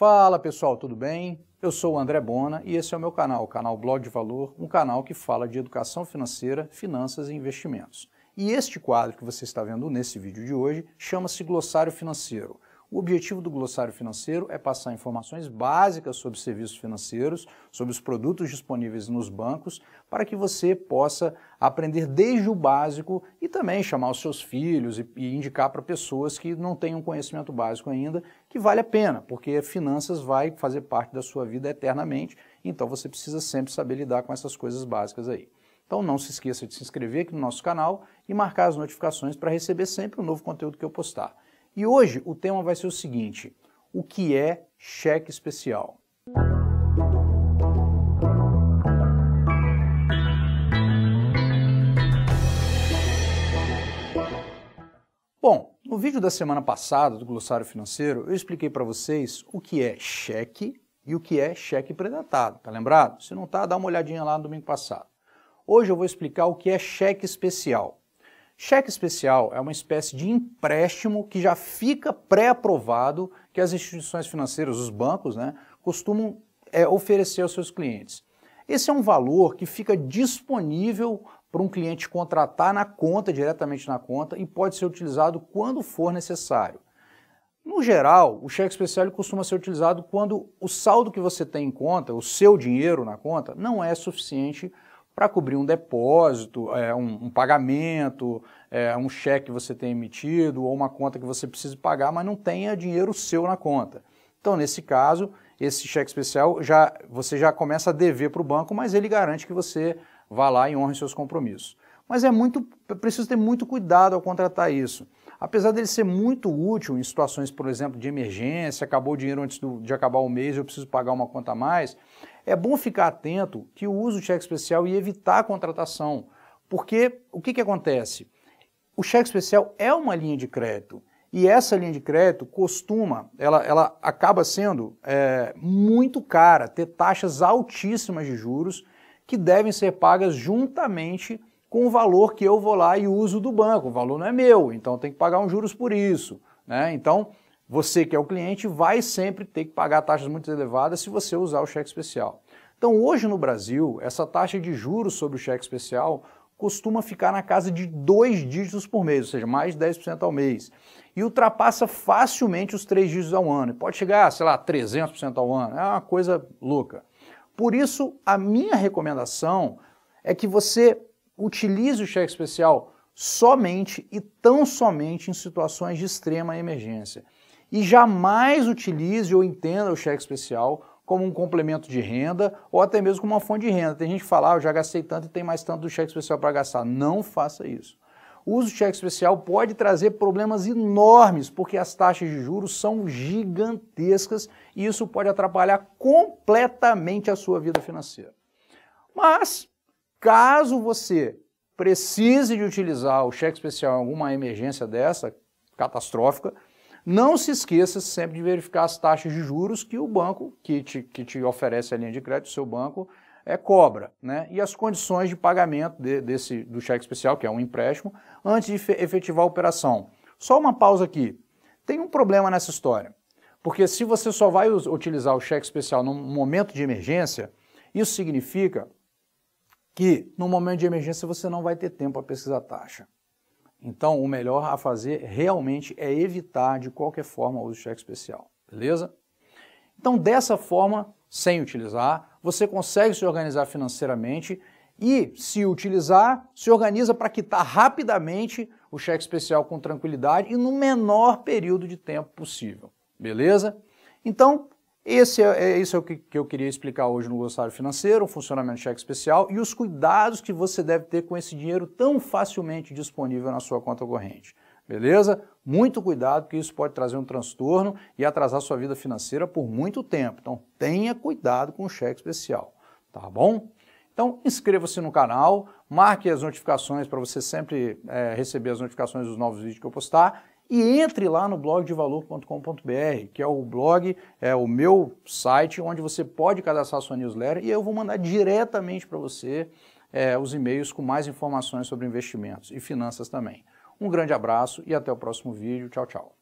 Fala pessoal, tudo bem? Eu sou o André Bona e esse é o meu canal, o canal Blog de Valor, um canal que fala de educação financeira, finanças e investimentos. E este quadro que você está vendo nesse vídeo de hoje chama-se Glossário Financeiro. O objetivo do glossário financeiro é passar informações básicas sobre serviços financeiros, sobre os produtos disponíveis nos bancos, para que você possa aprender desde o básico e também chamar os seus filhos e, e indicar para pessoas que não têm um conhecimento básico ainda, que vale a pena, porque finanças vai fazer parte da sua vida eternamente, então você precisa sempre saber lidar com essas coisas básicas aí. Então não se esqueça de se inscrever aqui no nosso canal e marcar as notificações para receber sempre o um novo conteúdo que eu postar. E hoje o tema vai ser o seguinte: o que é cheque especial? Bom, no vídeo da semana passada do Glossário Financeiro, eu expliquei para vocês o que é cheque e o que é cheque predatado, tá lembrado? Se não tá, dá uma olhadinha lá no domingo passado. Hoje eu vou explicar o que é cheque especial. Cheque especial é uma espécie de empréstimo que já fica pré-aprovado que as instituições financeiras, os bancos, né, costumam é, oferecer aos seus clientes. Esse é um valor que fica disponível para um cliente contratar na conta, diretamente na conta, e pode ser utilizado quando for necessário. No geral, o cheque especial costuma ser utilizado quando o saldo que você tem em conta, o seu dinheiro na conta, não é suficiente para para cobrir um depósito, é, um, um, pagamento, é, um cheque que você tem emitido ou uma conta que você precisa pagar, mas não tenha dinheiro seu na conta. Então, nesse caso, esse cheque especial já você já começa a dever para o banco, mas ele garante que você vá lá e honre seus compromissos. Mas é muito preciso ter muito cuidado ao contratar isso. Apesar dele ser muito útil em situações, por exemplo, de emergência, acabou o dinheiro antes do, de acabar o mês, eu preciso pagar uma conta a mais, é bom ficar atento que o uso do cheque especial e evitar a contratação. Porque o que, que acontece? O cheque especial é uma linha de crédito. E essa linha de crédito costuma, ela, ela acaba sendo é, muito cara, ter taxas altíssimas de juros que devem ser pagas juntamente com o valor que eu vou lá e uso do banco. O valor não é meu, então tem que pagar uns juros por isso. Né? Então, você que é o cliente vai sempre ter que pagar taxas muito elevadas se você usar o cheque especial. Então, hoje no Brasil, essa taxa de juros sobre o cheque especial costuma ficar na casa de dois dígitos por mês, ou seja, mais de 10% ao mês. E ultrapassa facilmente os três dígitos ao ano. Pode chegar, sei lá, 300% ao ano. É uma coisa louca. Por isso, a minha recomendação é que você utilize o cheque especial somente e tão somente em situações de extrema emergência. E jamais utilize ou entenda o cheque especial como um complemento de renda ou até mesmo como uma fonte de renda. Tem gente que fala, ah, eu já gastei tanto e tem mais tanto do cheque especial para gastar. Não faça isso. O uso do cheque especial pode trazer problemas enormes, porque as taxas de juros são gigantescas e isso pode atrapalhar completamente a sua vida financeira. Mas Caso você precise de utilizar o cheque especial em alguma emergência dessa, catastrófica, não se esqueça sempre de verificar as taxas de juros que o banco que te, que te oferece a linha de crédito, o seu banco, é, cobra, né? E as condições de pagamento de, desse, do cheque especial, que é um empréstimo, antes de efetivar a operação. Só uma pausa aqui. Tem um problema nessa história. Porque se você só vai utilizar o cheque especial num momento de emergência, isso significa que no momento de emergência você não vai ter tempo para pesquisar taxa. Então, o melhor a fazer realmente é evitar de qualquer forma o uso de cheque especial, beleza? Então, dessa forma, sem utilizar, você consegue se organizar financeiramente e, se utilizar, se organiza para quitar rapidamente o cheque especial com tranquilidade e no menor período de tempo possível, beleza? Então, esse é, é, isso é o que, eu queria explicar hoje no glossário financeiro, o funcionamento do cheque especial e os cuidados que você deve ter com esse dinheiro tão facilmente disponível na sua conta corrente. Beleza? Muito cuidado, que isso pode trazer um transtorno e atrasar sua vida financeira por muito tempo. Então, tenha cuidado com o cheque especial, tá bom? Então, inscreva-se no canal, marque as notificações para você sempre é, receber as notificações dos novos vídeos que eu postar e entre lá no valor.com.br que é o blog, é o meu site onde você pode cadastrar sua newsletter e eu vou mandar diretamente para você é, os e-mails com mais informações sobre investimentos e finanças também. Um grande abraço e até o próximo vídeo. Tchau, tchau.